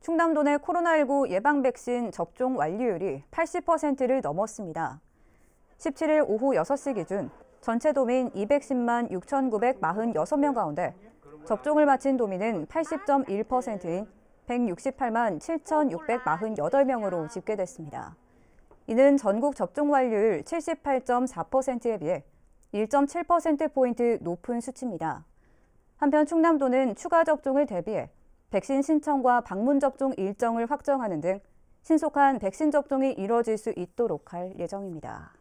충남도 내 코로나19 예방 백신 접종 완료율이 80%를 넘었습니다. 17일 오후 6시 기준 전체 도민 210만 6,946명 가운데 접종을 마친 도민은 80.1%인 168만 7,648명으로 집계됐습니다. 이는 전국 접종 완료율 78.4%에 비해 1.7%포인트 높은 수치입니다. 한편 충남도는 추가 접종을 대비해 백신 신청과 방문 접종 일정을 확정하는 등 신속한 백신 접종이 이뤄질 수 있도록 할 예정입니다.